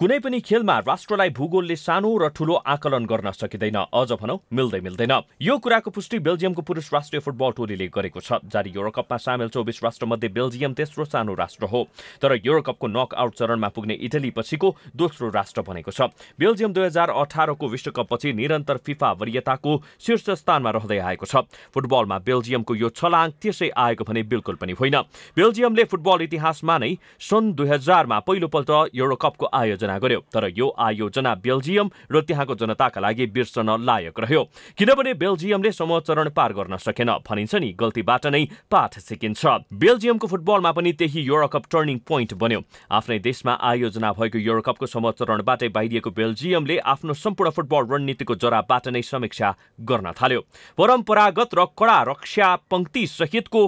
कुनै पनि खेलमा राष्ट्रलाई भूगोलले सानो र ठूलो आकलन गर्न सकिँदैन अझ भनौ मिल्दै मिल्दैन यो कुराको पुष्टि बेल्जियमको पुरुष राष्ट्रिय फुटबल टोलीले गरेको छ जारी युरोकपमा सामेल चौबिस राष्ट्रमध्ये बेल्जियम तेस्रो सानो राष्ट्र हो तर युरोकपको आउट चरणमा पुग्ने इटली पछिको दोस्रो राष्ट्र बनेको छ बेल्जियम दुई हजार अठारको विश्वकपपछि निरन्तर फिफा वरियताको शीर्ष स्थानमा रहँदै आएको छ फुटबलमा बेल्जियमको यो छलाङ त्यसै आएको भने बिल्कुल पनि होइन बेल्जियमले फुटबल इतिहासमा नै सन् दुई हजारमा पहिलोपल्ट युरोकपको आयोजना आयोजना गर्यो तर यो आयोजना बेल्जियम र त्यहाँको जनताका लागि बिर्सन लायक रह्यो किनभने बेल्जियमले समूह चरण पार गर्न सकेन भनिन्छ नि गल्तीबाट नै पाठ सिकिन्छ बेल्जियमको फुटबलमा पनि त्यही युरोकप टर्निङ पोइन्ट बन्यो आफ्नै देशमा आयोजना भएको युरोकपको समूह चरणबाटै बाहिरिएको बेल्जियमले आफ्नो सम्पूर्ण फुटबल रणनीतिको जराबाट नै समीक्षा गर्न थाल्यो परम्परागत र कडा रक्षा पङ्क्ति सहितको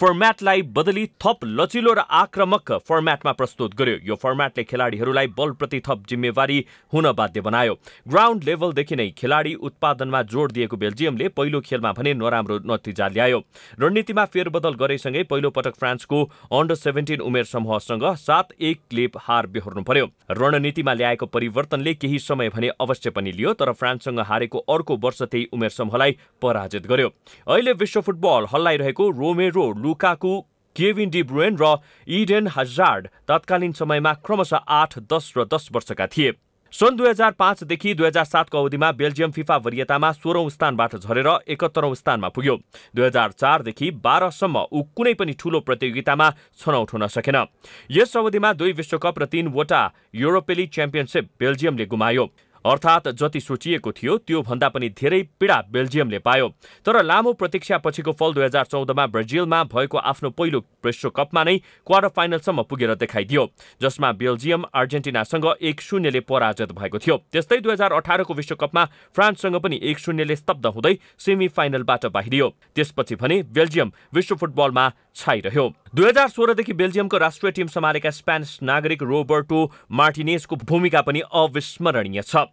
फर्म्याटलाई बदली थप लचिलो र आक्रमक फर्म्याटमा प्रस्तुत गर्यो यो फर्म्याटले खेलाडीहरूलाई बलप्रति थप जिम्मेवारी हुन बाध्य बनायो ग्राउन्ड लेभलदेखि नै खेलाडी उत्पादनमा जोड दिएको बेल्जियमले पहिलो खेलमा भने नराम्रो नतिजा ल्यायो रणनीतिमा फेरबदल गरेसँगै पहिलो पटक फ्रान्सको अन्डर सेभेन्टिन उमेर समूहसँग सात एक क्लिप हार बेहोर्नु पर्यो रणनीतिमा ल्याएको परिवर्तनले केही समय भने अवश्य पनि लियो तर फ्रान्ससँग हारेको अर्को वर्ष त्यही उमेर समूहलाई पराजित गर्यो अहिले विश्व फुटबल हल्लाइरहेको रोमेरो लुकाकु केभिन ब्रुएन र इडेन हजार्ड तत्कालीन समयमा क्रमशः आठ दस र दस वर्षका थिए सन् दुई हजार पाँचदेखि दुई हजार सातको अवधिमा बेल्जियम फिफा वरियतामा सोह्रौँ स्थानबाट झरेर एकहत्तरौँ स्थानमा पुग्यो दुई हजार चारदेखि बाह्रसम्म ऊ कुनै पनि ठूलो प्रतियोगितामा छनौट हुन सकेन यस अवधिमा दुई विश्वकप र तीनवटा युरोपेली च्याम्पियनसिप बेल्जियमले गुमायो अर्थात जति सोचिएको थियो त्योभन्दा पनि धेरै पीडा बेल्जियमले पायो तर लामो प्रतीक्षापछिको फल दुई हजार चौधमा ब्राजिलमा भएको आफ्नो पहिलो विश्वकपमा नै क्वार्टर फाइनलसम्म पुगेर देखाइदियो जसमा बेल्जियम अर्जेन्टिनासँग एक शून्यले पराजित भएको थियो त्यस्तै दुई हजार अठारको विश्वकपमा फ्रान्ससँग पनि एक शून्यले स्तब्ध हुँदै सेमी फाइनलबाट बाहिरियो त्यसपछि भने बेल्जियम विश्व फुटबलमा छाइरह्यो दुई हजार सोह्रदेखि बेल्जियमको राष्ट्रिय टिम सम्हालेका स्पेनिस नागरिक रोबर्टो मार्टिनेसको भूमिका पनि अविस्मरणीय छ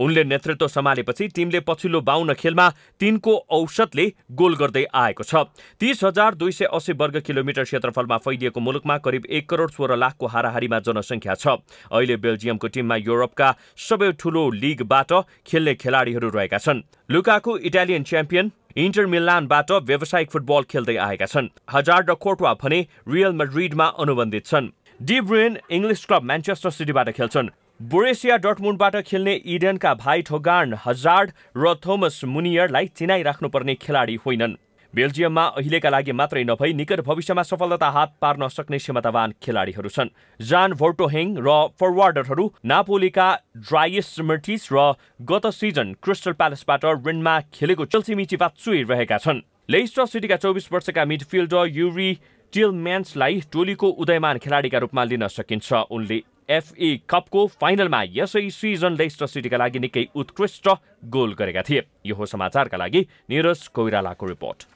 उनले नेतृत्व सम्हालेपछि टिमले पछिल्लो बाहुन खेलमा तिनको औसतले गोल गर्दै आएको छ तीस हजार दुई सय अस्सी वर्ग किलोमिटर क्षेत्रफलमा फैलिएको मुलुकमा करिब एक करोड सोह्र लाखको हाराहारीमा जनसङ्ख्या छ अहिले बेल्जियमको टिममा युरोपका सबै ठूलो लिगबाट खेल्ने खेलाडीहरू रहेका छन् लुकाको इटालियन च्याम्पियन इन्टर मिलानबाट व्यावसायिक फुटबल खेल्दै आएका छन् हजार र कोटवा भने रियल मड्रिडमा अनुबन्धित छन् डिब्रुएन इङ्ग्लिस क्लब म्यान्चेस्टर सिटीबाट खेल्छन् बोरेसिया डटमुन्डबाट खेल्ने इडनका भाइ ठोगार्न हजार्ड र थोमस मुनियरलाई राख्नुपर्ने खेलाडी होइनन् बेल्जियममा अहिलेका लागि मात्रै नभई निकट भविष्यमा सफलता हात पार्न सक्ने क्षमतावान खेलाडीहरू छन् जान भोर्टोहेङ र फरवार्डरहरू नापोलीका ड्राइस मर्टिस र गत सिजन क्रिस्टल प्यालेसबाट रेनमा खेलेको चेल्सीमिची बाचुई रहेका छन् लेस्टर सिटीका चौबिस वर्षका मिडफिल्डर युरी टिलम्यान्सलाई टोलीको उदयमान खेलाडीका रूपमा लिन सकिन्छ उनले एफए कपको फाइनलमा यसै सिजनले सिटीका लागि निकै उत्कृष्ट गोल गरेका थिए यो हो समाचारका लागि निरज कोइरालाको रिपोर्ट